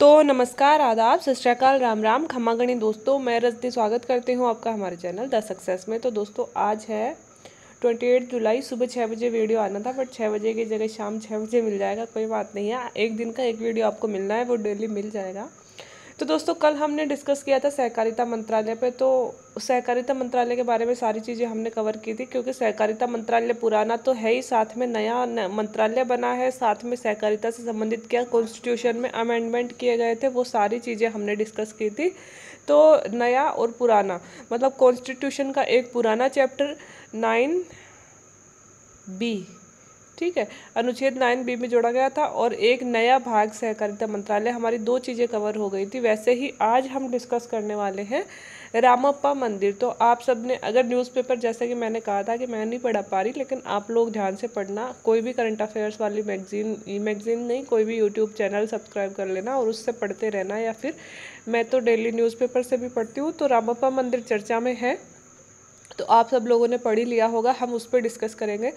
तो नमस्कार आदाब सत राम राम खमा गणी दोस्तों मैं रजनी स्वागत करती हूँ आपका हमारे चैनल द सक्सेस में तो दोस्तों आज है ट्वेंटी एट जुलाई सुबह छः बजे वीडियो आना था बट छः बजे की जगह शाम छः बजे मिल जाएगा कोई बात नहीं है एक दिन का एक वीडियो आपको मिलना है वो डेली मिल जाएगा तो दोस्तों कल हमने डिस्कस किया था सहकारिता मंत्रालय पे तो सहकारिता मंत्रालय के बारे में सारी चीज़ें हमने कवर की थी क्योंकि सहकारिता मंत्रालय पुराना तो है ही साथ में नया मंत्रालय बना है साथ में सहकारिता से संबंधित क्या कॉन्स्टिट्यूशन में अमेंडमेंट किए गए थे वो सारी चीज़ें हमने डिस्कस की थी तो नया और पुराना मतलब कॉन्स्टिट्यूशन का एक पुराना चैप्टर नाइन बी ठीक है अनुच्छेद नाइन बी में जोड़ा गया था और एक नया भाग सहकारिता मंत्रालय हमारी दो चीज़ें कवर हो गई थी वैसे ही आज हम डिस्कस करने वाले हैं रामप्पा मंदिर तो आप सब ने अगर न्यूज़पेपर जैसे कि मैंने कहा था कि मैं नहीं पढ़ा पा रही लेकिन आप लोग ध्यान से पढ़ना कोई भी करंट अफेयर्स वाली मैगजीन ई मैगजीन नहीं कोई भी यूट्यूब चैनल सब्सक्राइब कर लेना और उससे पढ़ते रहना या फिर मैं तो डेली न्यूज़पेपर से भी पढ़ती हूँ तो रामप्पा मंदिर चर्चा में है तो आप सब लोगों ने पढ़ ही लिया होगा हम उस पर डिस्कस करेंगे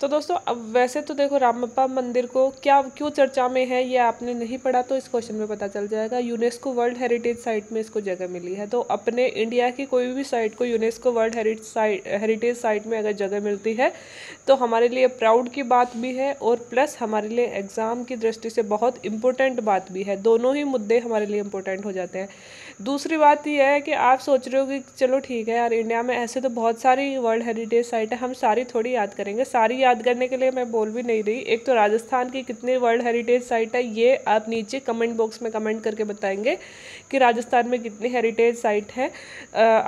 तो दोस्तों अब वैसे तो देखो रामप्पा मंदिर को क्या क्यों चर्चा में है ये आपने नहीं पढ़ा तो इस क्वेश्चन में पता चल जाएगा यूनेस्को वर्ल्ड हेरिटेज साइट में इसको जगह मिली है तो अपने इंडिया की कोई भी साइट को यूनेस्को वर्ल्ड हेरिटेज साइट में अगर जगह मिलती है तो हमारे लिए प्राउड की बात भी है और प्लस हमारे लिए एग्ज़ाम की दृष्टि से बहुत इंपॉर्टेंट बात भी है दोनों ही मुद्दे हमारे लिए इंपॉर्टेंट हो जाते हैं दूसरी बात यह है कि आप सोच रहे हो कि चलो ठीक है यार इंडिया में ऐसे तो बहुत सारी वर्ल्ड हेरिटेज साइट है हम सारी थोड़ी याद करेंगे सारी याद याद करने के लिए मैं बोल भी नहीं रही एक तो राजस्थान की कितनी वर्ल्ड हेरिटेज साइट है ये आप नीचे कमेंट बॉक्स में कमेंट करके बताएंगे कि राजस्थान में कितनी हेरिटेज साइट है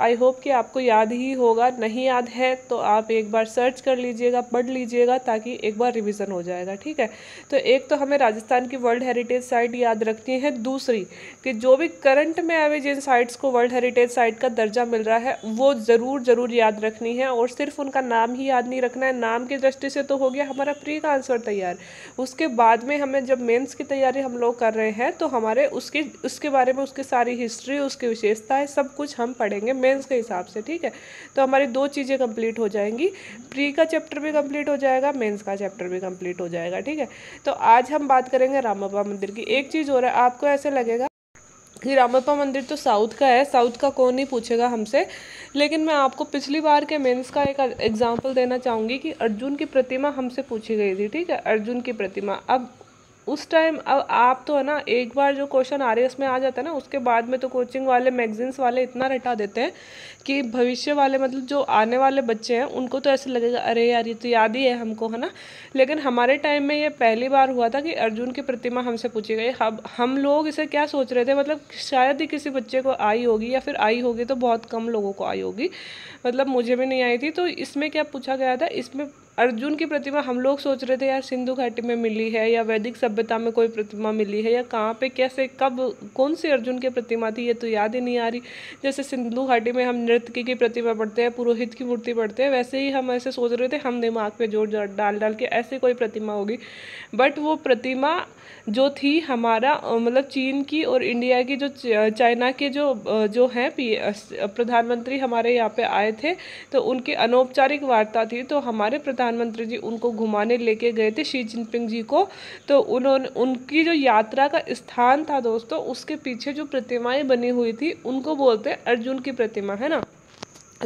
आई होप कि आपको याद ही होगा नहीं याद है तो आप एक बार सर्च कर लीजिएगा पढ़ लीजिएगा ताकि एक बार रिविज़न हो जाएगा ठीक है तो एक तो हमें राजस्थान की वर्ल्ड हेरिटेज साइट याद रखनी है दूसरी कि जो भी करंट में अभी जिन साइट्स को वर्ल्ड हेरिटेज साइट का दर्जा मिल रहा है वो ज़रूर ज़रूर याद रखनी है और सिर्फ उनका नाम ही याद नहीं रखना है नाम की दृष्टि से तो हो गया हमारा प्री का आंसर तैयार उसके बाद में हमें जब मेंस की तैयारी हम लोग कर रहे हैं तो हमारे उसकी उसके बारे में उसकी सारी हिस्ट्री उसकी विशेषताएँ सब कुछ हम पढ़ेंगे मेन्स के हिसाब से ठीक है तो हमारी दो चीज़ें कम्प्लीट हो जाएंगी प्री का चैप्टर भी कम्प्लीट हो जाएगा मेन्स का चैप्टर भी कम्प्लीट हो जाएगा ठीक है तो आज हम बात करेंगे रामा मंदिर की एक चीज़ हो रहा है आपको ऐसे लगेगा कि रामप्पा मंदिर तो साउथ का है साउथ का कौन नहीं पूछेगा हमसे लेकिन मैं आपको पिछली बार के मेंस का एक एग्जांपल देना चाहूँगी कि अर्जुन की प्रतिमा हमसे पूछी गई थी ठीक है अर्जुन की प्रतिमा अब उस टाइम अब आप तो है ना एक बार जो क्वेश्चन आ एस उसमें आ जाता है ना उसके बाद में तो कोचिंग वाले मैगजीन्स वाले इतना रटा देते हैं कि भविष्य वाले मतलब जो आने वाले बच्चे हैं उनको तो ऐसे लगेगा अरे यार ये तो याद ही है हमको है ना लेकिन हमारे टाइम में ये पहली बार हुआ था कि अर्जुन की प्रतिमा हमसे पूछी गई हम हम लोग इसे क्या सोच रहे थे मतलब शायद ही किसी बच्चे को आई होगी या फिर आई होगी तो बहुत कम लोगों को आई होगी मतलब मुझे भी नहीं आई थी तो इसमें क्या पूछा गया था इसमें अर्जुन की प्रतिमा हम लोग सोच रहे थे यार सिंधु घाटी में मिली है या वैदिक सभ्यता में कोई प्रतिमा मिली है या कहाँ पे कैसे कब कौन सी अर्जुन की प्रतिमा थी ये तो याद ही नहीं आ रही जैसे सिंधु घाटी में हम नृत्य की प्रतिमा पढ़ते हैं पुरोहित की मूर्ति पढ़ते हैं वैसे ही हम ऐसे सोच रहे थे हम दिमाग पर जोर डाल डाल के ऐसी कोई प्रतिमा होगी बट वो प्रतिमा जो थी हमारा मतलब चीन की और इंडिया की जो चाइना के जो जो हैं प्रधानमंत्री हमारे यहाँ पे आए थे तो उनकी अनौपचारिक वार्ता थी तो हमारे प्रधानमंत्री जी उनको घुमाने लेके गए थे शी जिनपिंग जी को तो उन्होंने उनकी जो यात्रा का स्थान था दोस्तों उसके पीछे जो प्रतिमाएँ बनी हुई थी उनको बोलते हैं अर्जुन की प्रतिमा है ना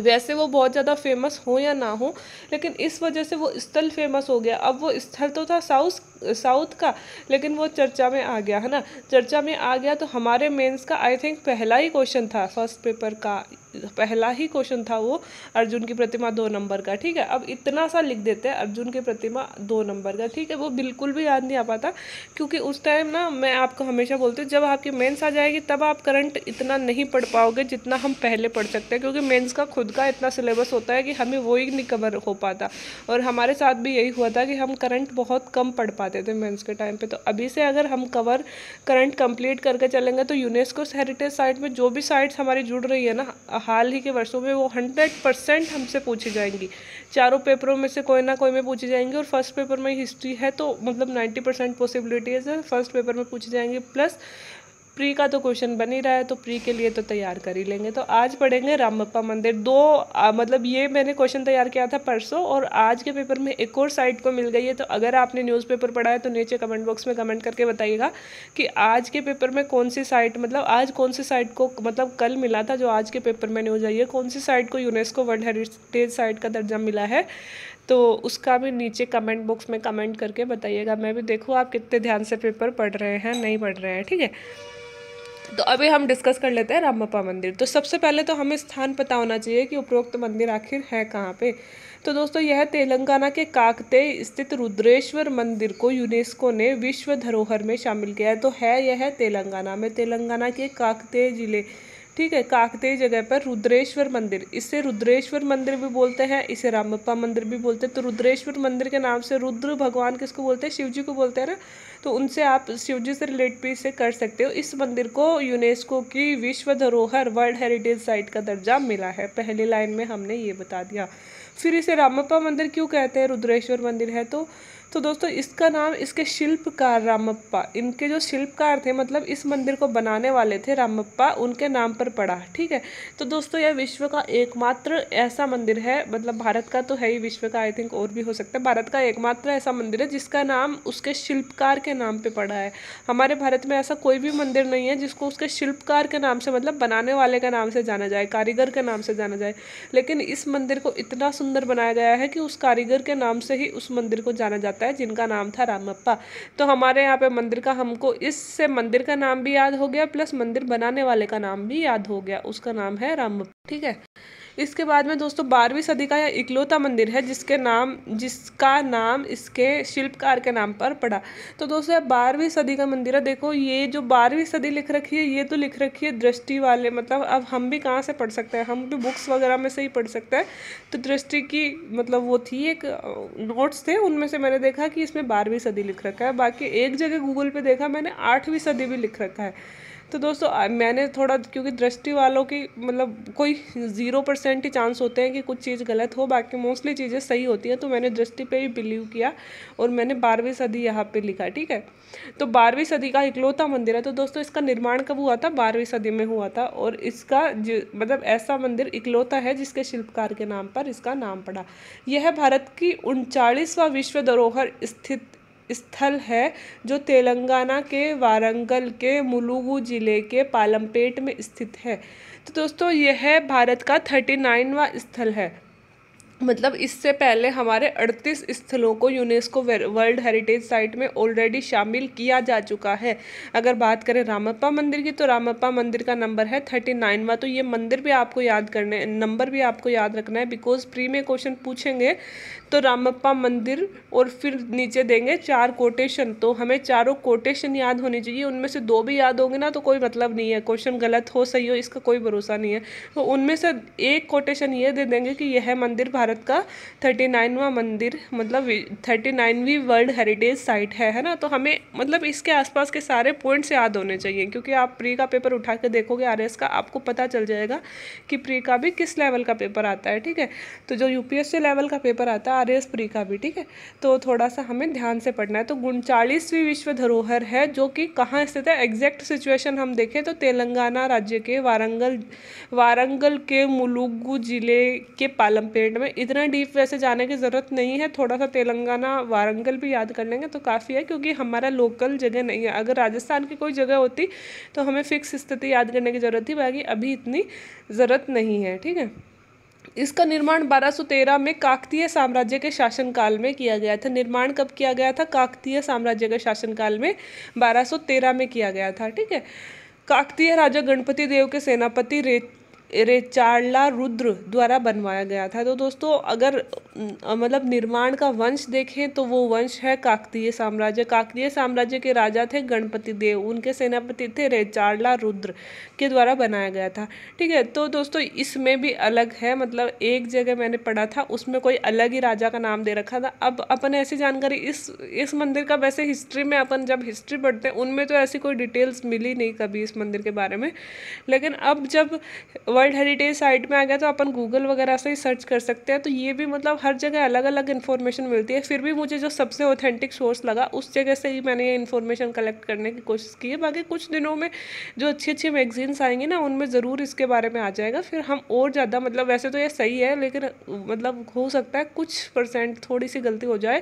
वैसे वो बहुत ज़्यादा फेमस हो या ना हो लेकिन इस वजह से वो स्थल फेमस हो गया अब वो स्थल तो था साउथ साउथ का लेकिन वो चर्चा में आ गया है ना चर्चा में आ गया तो हमारे मेंस का आई थिंक पहला ही क्वेश्चन था फर्स्ट पेपर का पहला ही क्वेश्चन था वो अर्जुन की प्रतिमा दो नंबर का ठीक है अब इतना सा लिख देते हैं अर्जुन की प्रतिमा दो नंबर का ठीक है वो बिल्कुल भी याद नहीं आ पाता क्योंकि उस टाइम ना मैं आपको हमेशा बोलती हूँ जब आपकी मेन्स आ जाएगी तब आप करंट इतना नहीं पढ़ पाओगे जितना हम पहले पढ़ सकते हैं क्योंकि मेन्स का खुद का इतना सिलेबस होता है कि हमें वो ही नहीं कवर हो पाता और हमारे साथ भी यही हुआ था कि हम करंट बहुत कम पढ़ पाते थे मेन्स के टाइम पर तो अभी से अगर हम कवर करंट कंप्लीट करके चलेंगे तो यूनेस्को हेरिटेज साइट में जो भी साइट्स हमारी जुड़ रही है ना हाल ही के वर्षों में वो हंड्रेड परसेंट हमसे पूछी जाएंगी चारों पेपरों में से कोई ना कोई में पूछी जाएंगी और फर्स्ट पेपर में हिस्ट्री है तो मतलब नाइन्टी परसेंट पॉसिबिलिटी है फर्स्ट पेपर में पूछी जाएंगी प्लस प्री का तो क्वेश्चन बन ही रहा है तो प्री के लिए तो तैयार कर ही लेंगे तो आज पढ़ेंगे रामप्पा मंदिर दो आ, मतलब ये मैंने क्वेश्चन तैयार किया था परसों और आज के पेपर में एक और साइट को मिल गई है तो अगर आपने न्यूज़पेपर पढ़ा है तो नीचे कमेंट बॉक्स में कमेंट करके बताइएगा कि आज के पेपर में कौन सी साइट मतलब आज कौन सी साइट को मतलब कल मिला था जो आज के पेपर में न्यूज आई है कौन सी साइट को यूनेस्को वर्ल्ड हेरिटेज साइट का दर्जा मिला है तो उसका भी नीचे कमेंट बॉक्स में कमेंट करके बताइएगा मैं भी देखूँ आप कितने ध्यान से पेपर पढ़ रहे हैं नहीं पढ़ रहे हैं ठीक है तो अभी हम डिस्कस कर लेते हैं रामप्पा मंदिर तो सबसे पहले तो हमें स्थान पता होना चाहिए कि उपरोक्त मंदिर आखिर है कहाँ पे तो दोस्तों यह तेलंगाना के काकते स्थित रुद्रेश्वर मंदिर को यूनेस्को ने विश्व धरोहर में शामिल किया है तो है यह तेलंगाना में तेलंगाना के काकते ज़िले ठीक है काकते जगह पर रुद्रेश्वर मंदिर इसे रुद्रेश्वर मंदिर भी बोलते हैं इसे रामप्पा मंदिर भी बोलते हैं तो रुद्रेश्वर मंदिर के नाम से रुद्र भगवान किसको बोलते हैं शिव जी को बोलते हैं ना तो उनसे आप शिव जी से रिलेट भी इसे कर सकते हो इस मंदिर को यूनेस्को की विश्व धरोहर वर्ल्ड हेरिटेज साइट का दर्जा मिला है पहली लाइन में हमने ये बता दिया फिर इसे रामप्पा मंदिर क्यों कहते हैं रुद्रेश्वर मंदिर है तो तो दोस्तों इसका नाम इसके शिल्पकार रामप्पा इनके जो शिल्पकार थे मतलब इस मंदिर को बनाने वाले थे रामप्पा उनके नाम पर पड़ा ठीक है तो दोस्तों यह विश्व का एकमात्र ऐसा मंदिर है मतलब भारत का तो है ही विश्व का आई थिंक और भी हो सकता है भारत का एकमात्र ऐसा मंदिर है जिसका नाम उसके शिल्पकार के नाम पर पड़ा है हमारे भारत में ऐसा कोई भी मंदिर नहीं है जिसको उसके शिल्पकार के नाम से मतलब बनाने वाले के नाम से जाना जाए कारीगर के नाम से जाना जाए लेकिन इस मंदिर को इतना सुंदर बनाया गया है कि उस कारीगर के नाम से ही उस मंदिर को जाना जाता करता है जिनका नाम था रामप्पा तो हमारे यहाँ पे मंदिर का हमको इससे मंदिर का नाम भी याद हो गया प्लस मंदिर बनाने वाले का नाम भी याद हो गया उसका नाम है रामप्पा ठीक है इसके बाद में दोस्तों बारहवीं सदी का यह इकलौता मंदिर है जिसके नाम जिसका नाम इसके शिल्पकार के नाम पर पड़ा तो दोस्तों यह बारहवीं सदी का मंदिर है देखो ये जो बारहवीं सदी लिख रखी है ये तो लिख रखी है दृष्टि वाले मतलब अब हम भी कहाँ से पढ़ सकते हैं हम भी बुक्स वगैरह में से ही पढ़ सकते हैं तो दृष्टि की मतलब वो थी एक नोट्स थे उनमें से मैंने देखा कि इसमें बारहवीं सदी लिख रखा है बाकी एक जगह गूगल पर देखा मैंने आठवीं सदी भी लिख रखा है तो दोस्तों मैंने थोड़ा क्योंकि दृष्टि वालों की मतलब कोई ज़ीरो परसेंट ही चांस होते हैं कि कुछ चीज़ गलत हो बाकी मोस्टली चीज़ें सही होती हैं तो मैंने दृष्टि पे ही बिलीव किया और मैंने बारहवीं सदी यहाँ पे लिखा ठीक है तो बारहवीं सदी का इकलौता मंदिर है तो दोस्तों इसका निर्माण कब हुआ था बारहवीं सदी में हुआ था और इसका मतलब ऐसा मंदिर इकलौता है जिसके शिल्पकार के नाम पर इसका नाम पड़ा यह भारत की उनचालीसवां विश्व धरोहर स्थित स्थल है जो तेलंगाना के वारंगल के मुलुगु ज़िले के पालमपेट में स्थित है तो दोस्तों यह भारत का थर्टी नाइनवा स्थल है मतलब इससे पहले हमारे 38 स्थलों को यूनेस्को वर्ल्ड हेरिटेज साइट में ऑलरेडी शामिल किया जा चुका है अगर बात करें रामप्पा मंदिर की तो रामप्पा मंदिर का नंबर है थर्टी नाइनवा तो ये मंदिर भी आपको याद करने नंबर भी आपको याद रखना है बिकॉज प्री में क्वेश्चन पूछेंगे तो रामप्पा मंदिर और फिर नीचे देंगे चार कोटेशन तो हमें चारों कोटेशन याद होने चाहिए उनमें से दो भी याद होंगे ना तो कोई मतलब नहीं है क्वेश्चन गलत हो सही हो इसका कोई भरोसा नहीं है तो उनमें से एक कोटेशन ये दे देंगे कि यह मंदिर भारत भारत का थर्टी नाइनवा मंदिर मतलब थर्टी नाइनवीं वर्ल्ड हेरिटेज साइट है है ना तो हमें मतलब इसके आसपास के सारे पॉइंट्स याद होने चाहिए क्योंकि आप प्री का पेपर उठा के देखोगे आर का आपको पता चल जाएगा कि प्री का भी किस लेवल का पेपर आता है ठीक है तो जो यू लेवल का पेपर आता है आर प्री का भी ठीक है तो थोड़ा सा हमें ध्यान से पढ़ना है तो उनचालीसवीं विश्व धरोहर है जो कि कहाँ स्थित है एग्जैक्ट सिचुएशन हम देखें तो तेलंगाना राज्य के वारंगल वारंगल के मुलुगु जिले के पालमपेट में इतना डीप वैसे जाने की ज़रूरत नहीं है थोड़ा सा तेलंगाना वारंगल भी याद कर लेंगे तो काफ़ी है क्योंकि हमारा लोकल जगह नहीं है अगर राजस्थान की कोई जगह होती तो हमें फिक्स स्थिति याद करने की ज़रूरत थी बाकी अभी इतनी ज़रूरत नहीं है ठीक है इसका निर्माण 1213 में काकतीय साम्राज्य के शासनकाल में किया गया था निर्माण कब किया गया था काकतीय साम्राज्य के शासनकाल में 1213 में किया गया था ठीक है काकतीय राजा गणपति देव के सेनापति रेचाड़ला रुद्र द्वारा बनवाया गया था तो दोस्तों अगर मतलब निर्माण का वंश देखें तो वो वंश है काकतीय साम्राज्य काकतीय साम्राज्य के राजा थे गणपति देव उनके सेनापति थे रेचाड़ला रुद्र के द्वारा बनाया गया था ठीक है तो दोस्तों इसमें भी अलग है मतलब एक जगह मैंने पढ़ा था उसमें कोई अलग ही राजा का नाम दे रखा था अब अपन ऐसी जानकारी इस इस मंदिर का वैसे हिस्ट्री में अपन जब हिस्ट्री पढ़ते हैं उनमें तो ऐसी कोई डिटेल्स मिली नहीं कभी इस मंदिर के बारे में लेकिन अब जब वर्ल्ड हेरिटेज साइट में आ गया तो अपन गूगल वगैरह से ही सर्च कर सकते हैं तो ये भी मतलब हर जगह अलग अलग इन्फॉर्मेशन मिलती है फिर भी मुझे जो सबसे ऑथेंटिक सोर्स लगा उस जगह से ही मैंने ये इन्फॉर्मेशन कलेक्ट करने की कोशिश की है बाकी कुछ दिनों में जो अच्छी अच्छी मैगजीन्स आएंगी ना उनमें ज़रूर इसके बारे में आ जाएगा फिर हम और ज़्यादा मतलब वैसे तो ये सही है लेकिन मतलब हो सकता है कुछ परसेंट थोड़ी सी गलती हो जाए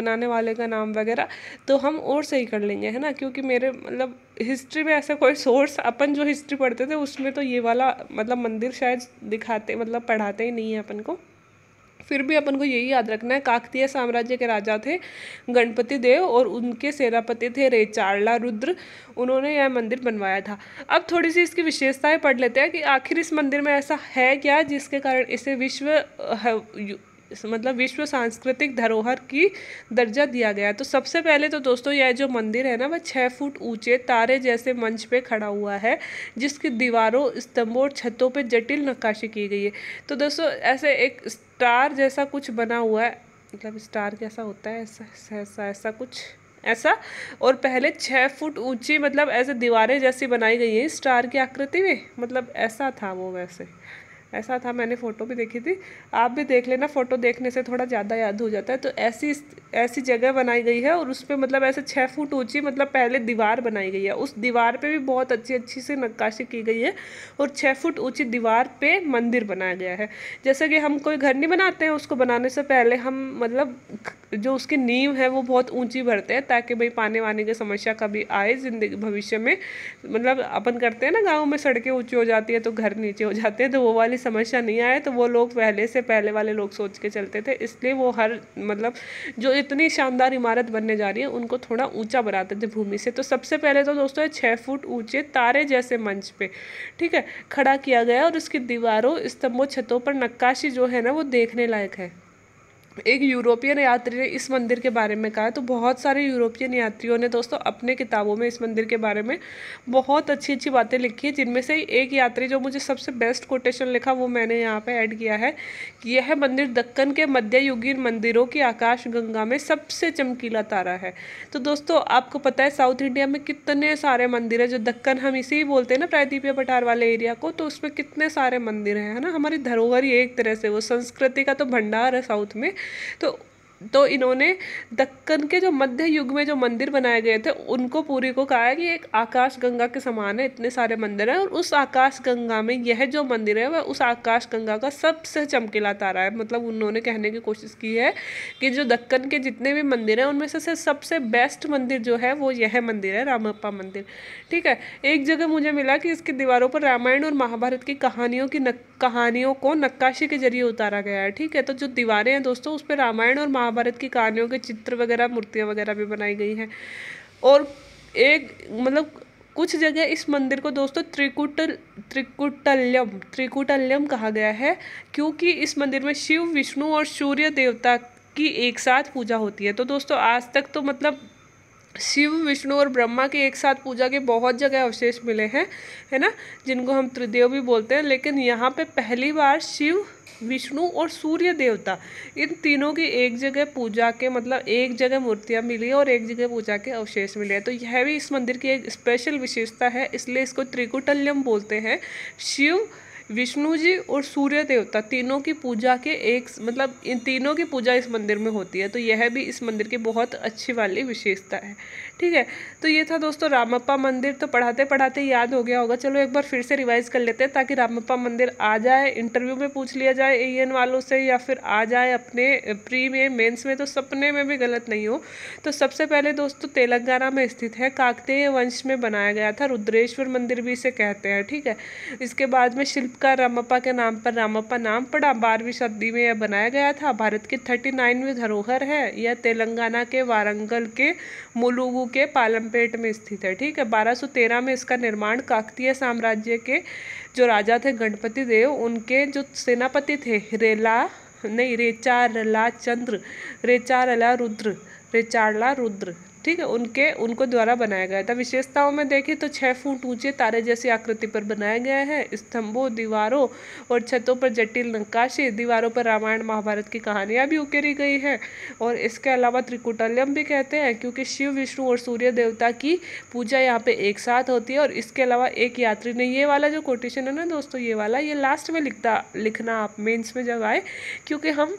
बनाने वाले का नाम वगैरह तो हम और सही कर लेंगे है ना क्योंकि मेरे मतलब हिस्ट्री में ऐसा कोई सोर्स अपन जो हिस्ट्री पढ़ते थे उसमें तो ये वाला मतलब मंदिर शायद दिखाते मतलब पढ़ाते ही नहीं है अपन को फिर भी अपन को यही याद रखना है काकतीय साम्राज्य के राजा थे गणपति देव और उनके सेनापति थे रेचारला रुद्र उन्होंने यह मंदिर बनवाया था अब थोड़ी सी इसकी विशेषताएं पढ़ लेते हैं कि आखिर इस मंदिर में ऐसा है क्या जिसके कारण इसे विश्व मतलब विश्व सांस्कृतिक धरोहर की दर्जा दिया गया तो सबसे पहले तो दोस्तों यह जो मंदिर है ना वह छः फुट ऊंचे तारे जैसे मंच पे खड़ा हुआ है जिसकी दीवारों स्तंभों और छतों पे जटिल नक्काशी की गई है तो दोस्तों ऐसे एक स्टार जैसा कुछ बना हुआ है मतलब स्टार कैसा होता है ऐसा ऐसा ऐसा कुछ ऐसा और पहले छः फुट ऊंची मतलब ऐसे दीवारें जैसी बनाई गई हैं स्टार की आकृति में मतलब ऐसा था वो वैसे ऐसा था मैंने फ़ोटो भी देखी थी आप भी देख लेना फ़ोटो देखने से थोड़ा ज़्यादा याद हो जाता है तो ऐसी ऐसी जगह बनाई गई है और उस पर मतलब ऐसे छः फुट ऊँची मतलब पहले दीवार बनाई गई है उस दीवार पर भी बहुत अच्छी अच्छी से नक्काशी की गई है और छः फुट ऊँची दीवार पर मंदिर बनाया गया है जैसे कि हम कोई घर नहीं बनाते हैं उसको बनाने से पहले हम मतलब जो उसकी नींव है वो बहुत ऊँची भरते हैं ताकि भाई पानी वानी की समस्या कभी आए जिंदगी भविष्य में मतलब अपन करते हैं ना गाँव में सड़कें ऊँची हो जाती है तो घर नीचे हो जाते हैं तो वो वाली वाली समस्या नहीं आए तो वो लोग पहले से पहले वाले लोग सोच के चलते थे इसलिए वो हर मतलब जो इतनी शानदार इमारत बनने जा रही है उनको थोड़ा ऊँचा बनाते थे भूमि से तो सबसे पहले तो दोस्तों छः फुट ऊँचे तारे जैसे मंच पे ठीक है खड़ा किया गया और उसकी दीवारों स्तंभों छतों पर नक्काशी जो है ना वो देखने लायक है एक यूरोपियन यात्री ने इस मंदिर के बारे में कहा तो बहुत सारे यूरोपियन यात्रियों ने दोस्तों अपने किताबों में इस मंदिर के बारे में बहुत अच्छी अच्छी बातें लिखी है जिनमें से एक यात्री जो मुझे सबसे बेस्ट कोटेशन लिखा वो मैंने यहाँ पे ऐड किया है कि यह मंदिर दक्कन के मध्ययुगीन मंदिरों की आकाश गंगा में सबसे चमकीला तारा है तो दोस्तों आपको पता है साउथ इंडिया में कितने सारे मंदिर हैं जो दक्कन हम इसे ही बोलते हैं ना प्रायदीपीय पठार वाले एरिया को तो उसमें कितने सारे मंदिर हैं है ना हमारी धरोहर ही एक तरह से वो संस्कृति का तो भंडार है साउथ में तो तो इन्होंने दक्कन के जो मध्य युग में जो मंदिर बनाए गए थे उनको पूरी को कहा है कि एक आकाश गंगा के समान है इतने सारे मंदिर हैं और उस आकाश गंगा में यह जो मंदिर है वह उस आकाश गंगा का सबसे चमकीला तारा है मतलब उन्होंने कहने की कोशिश की है कि जो दक्कन के जितने भी मंदिर हैं उनमें से सबसे बेस्ट मंदिर जो है वो यह मंदिर है रामप्पा मंदिर ठीक है एक जगह मुझे मिला कि इसकी दीवारों पर रामायण और महाभारत की कहानियों की नक, कहानियों को नक्काशी के जरिए उतारा गया है ठीक है तो जो दीवारें हैं दोस्तों उस पर रामायण और महाभारत की कहानियों के चित्र वगैरह मूर्तियाँ वगैरह भी बनाई गई हैं और एक मतलब कुछ जगह इस मंदिर को दोस्तों त्रिकुट त्रिकुटल्यम त्रिकुटल्यम कहा गया है क्योंकि इस मंदिर में शिव विष्णु और सूर्य देवता की एक साथ पूजा होती है तो दोस्तों आज तक तो मतलब शिव विष्णु और ब्रह्मा के एक साथ पूजा के बहुत जगह अवशेष मिले हैं है ना जिनको हम त्रिदेव भी बोलते हैं लेकिन यहाँ पे पहली बार शिव विष्णु और सूर्य देवता इन तीनों की एक जगह पूजा के मतलब एक जगह मूर्तियाँ मिली और एक जगह पूजा के अवशेष मिले हैं तो यह भी इस मंदिर की एक स्पेशल विशेषता है इसलिए इसको त्रिकुटल्यम बोलते हैं शिव विष्णु जी और सूर्य देवता तीनों की पूजा के एक मतलब इन तीनों की पूजा इस मंदिर में होती है तो यह भी इस मंदिर की बहुत अच्छी वाली विशेषता है ठीक है तो ये था दोस्तों रामप्पा मंदिर तो पढ़ाते पढ़ाते याद हो गया होगा चलो एक बार फिर से रिवाइज़ कर लेते हैं ताकि रामप्पा मंदिर आ जाए इंटरव्यू में पूछ लिया जाए ए वालों से या फिर आ जाए अपने प्री में मेन्स में तो सपने में भी गलत नहीं हो तो सबसे पहले दोस्तों तेलंगाना में स्थित है काकतेय वंश में बनाया गया था रुद्रेश्वर मंदिर भी इसे कहते हैं ठीक है इसके बाद में शिल्प का रामप्पा के नाम पर रामप्पा नाम पड़ा बारहवीं सदी में यह बनाया गया था भारत की थर्टी नाइनवीं धरोहर है यह तेलंगाना के वारंगल के मुलुगु के पालमपेट में स्थित है ठीक है 1213 में इसका निर्माण काकतीय साम्राज्य के जो राजा थे गणपति देव उनके जो सेनापति थे रेला नहीं रेचारला चंद्र रेचारला रुद्र रेचारला रुद्र ठीक है उनके उनको द्वारा बनाया गया था विशेषताओं में देखें तो छः फुट ऊंचे तारे जैसी आकृति पर बनाया गया है स्तंभों दीवारों और छतों पर जटिल नक्काशी दीवारों पर रामायण महाभारत की कहानियाँ भी उकेरी गई हैं और इसके अलावा त्रिकुटल्यम भी कहते हैं क्योंकि शिव विष्णु और सूर्य देवता की पूजा यहाँ पर एक साथ होती है और इसके अलावा एक यात्री ने ये वाला जो कोटेशन है ना दोस्तों ये वाला ये लास्ट में लिखता लिखना आप मेन्स में जब आए क्योंकि हम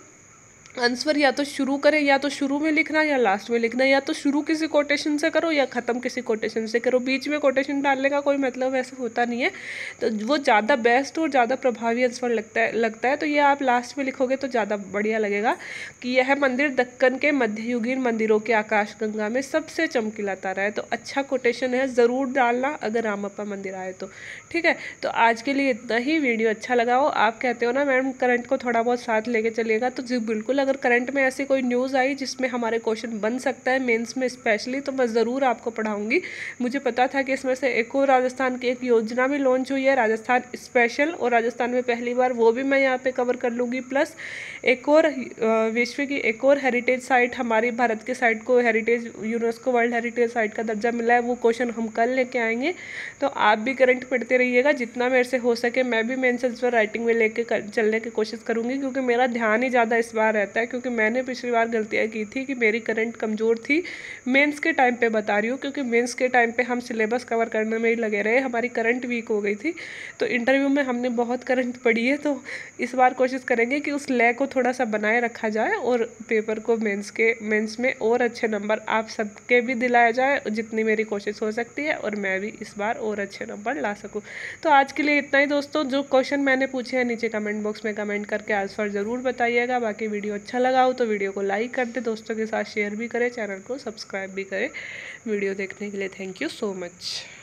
आंसर या तो शुरू करें या तो शुरू में लिखना या लास्ट में लिखना या तो शुरू किसी कोटेशन से करो या ख़त्म किसी कोटेशन से करो बीच में कोटेशन डालने का कोई मतलब ऐसा होता नहीं है तो वो ज़्यादा बेस्ट और ज़्यादा प्रभावी आंसर लगता है लगता है तो ये आप लास्ट में लिखोगे तो ज़्यादा बढ़िया लगेगा कि यह मंदिर दक्कन के मध्ययुगीन मंदिरों के आकाशगंगा में सबसे चमकीला तारा है तो अच्छा कोटेशन है ज़रूर डालना अगर रामप्पा मंदिर आए तो ठीक है तो आज के लिए इतना ही वीडियो अच्छा लगा हो आप कहते हो ना मैम करंट को थोड़ा बहुत साथ लेके चलिएगा तो जी बिल्कुल अगर करंट में ऐसी कोई न्यूज़ आई जिसमें हमारे क्वेश्चन बन सकता है मेंस में स्पेशली तो मैं ज़रूर आपको पढ़ाऊंगी मुझे पता था कि इसमें से एक और राजस्थान की एक योजना भी लॉन्च हुई है राजस्थान स्पेशल और राजस्थान में पहली बार वो भी मैं यहाँ पर कवर कर लूँगी प्लस एक और विश्व की एक और हेरिटेज साइट हमारी भारत की साइट को heritage UNESCO world heritage site का दर्जा मिला है वो क्वेश्चन हम कल लेके आएंगे तो आप भी करंट पढ़ते रहिएगा जितना मेरे से हो सके मैं भी मेन्स पर राइटिंग में लेके चलने की कोशिश करूँगी क्योंकि मेरा ध्यान ही ज़्यादा इस बार रहता है सकता है क्योंकि मैंने पिछली बार गलतियाँ की थी कि मेरी करंट कमज़ोर थी मेंस के टाइम पे बता रही हूँ क्योंकि मेंस के टाइम पे हम सिलेबस कवर करने में ही लगे रहे हमारी करंट वीक हो गई थी तो इंटरव्यू में हमने बहुत करंट पढ़ी है तो इस बार कोशिश करेंगे कि उस लय को थोड़ा सा बनाए रखा जाए और पेपर को मेन्स के मेन्स में और अच्छे नंबर आप सबके भी दिलाया जाए जितनी मेरी कोशिश हो सकती है और मैं भी इस बार और अच्छे नंबर ला सकूँ तो आज के लिए इतना ही दोस्तों जो क्वेश्चन मैंने पूछे हैं नीचे कमेंट बॉक्स में कमेंट करके आंसर ज़रूर बताइएगा बाकी वीडियो अच्छा लगा हो तो वीडियो को लाइक कर दे दोस्तों के साथ शेयर भी करें चैनल को सब्सक्राइब भी करें वीडियो देखने के लिए थैंक यू सो मच